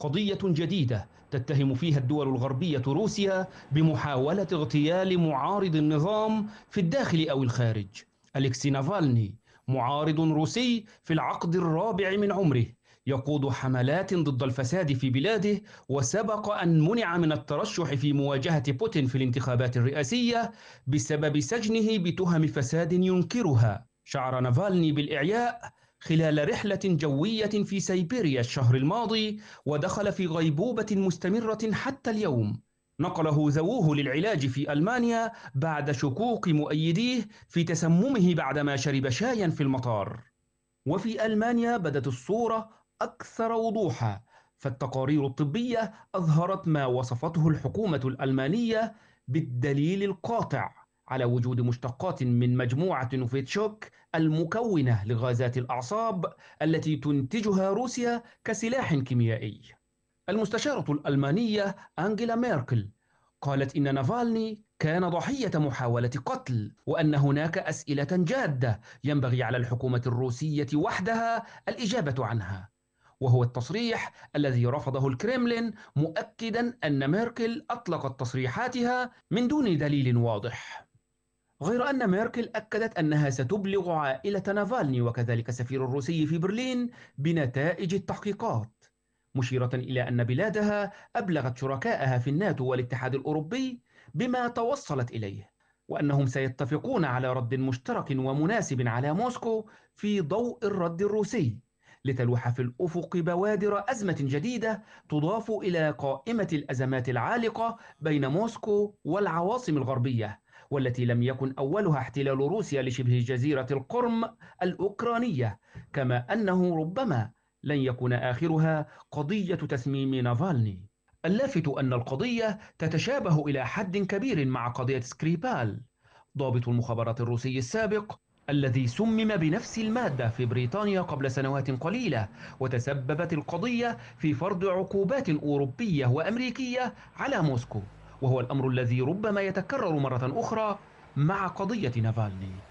قضية جديدة تتهم فيها الدول الغربية روسيا بمحاولة اغتيال معارض النظام في الداخل أو الخارج أليكسي نافالني معارض روسي في العقد الرابع من عمره يقود حملات ضد الفساد في بلاده وسبق أن منع من الترشح في مواجهة بوتين في الانتخابات الرئاسية بسبب سجنه بتهم فساد ينكرها شعر نافالني بالإعياء خلال رحلة جوية في سيبيريا الشهر الماضي ودخل في غيبوبة مستمرة حتى اليوم نقله ذووه للعلاج في ألمانيا بعد شكوك مؤيديه في تسممه بعدما شرب شايا في المطار وفي ألمانيا بدت الصورة أكثر وضوحا فالتقارير الطبية أظهرت ما وصفته الحكومة الألمانية بالدليل القاطع على وجود مشتقات من مجموعة نوفيتشوك المكونة لغازات الأعصاب التي تنتجها روسيا كسلاح كيميائي. المستشارة الألمانية أنجيلا ميركل قالت إن نافالني كان ضحية محاولة قتل وأن هناك أسئلة جادة ينبغي على الحكومة الروسية وحدها الإجابة عنها. وهو التصريح الذي رفضه الكريملين مؤكدا ان ميركل اطلقت تصريحاتها من دون دليل واضح غير أن ميركل أكدت أنها ستبلغ عائلة نافالني وكذلك السفير الروسي في برلين بنتائج التحقيقات مشيرة إلى أن بلادها أبلغت شركائها في الناتو والاتحاد الأوروبي بما توصلت إليه وأنهم سيتفقون على رد مشترك ومناسب على موسكو في ضوء الرد الروسي لتلوح في الأفق بوادر أزمة جديدة تضاف إلى قائمة الأزمات العالقة بين موسكو والعواصم الغربية والتي لم يكن أولها احتلال روسيا لشبه جزيرة القرم الأوكرانية كما أنه ربما لن يكون آخرها قضية تسميم نافالني اللافت أن القضية تتشابه إلى حد كبير مع قضية سكريبال ضابط المخابرات الروسي السابق الذي سمم بنفس المادة في بريطانيا قبل سنوات قليلة وتسببت القضية في فرض عقوبات أوروبية وأمريكية على موسكو وهو الأمر الذي ربما يتكرر مرة أخرى مع قضية نافالني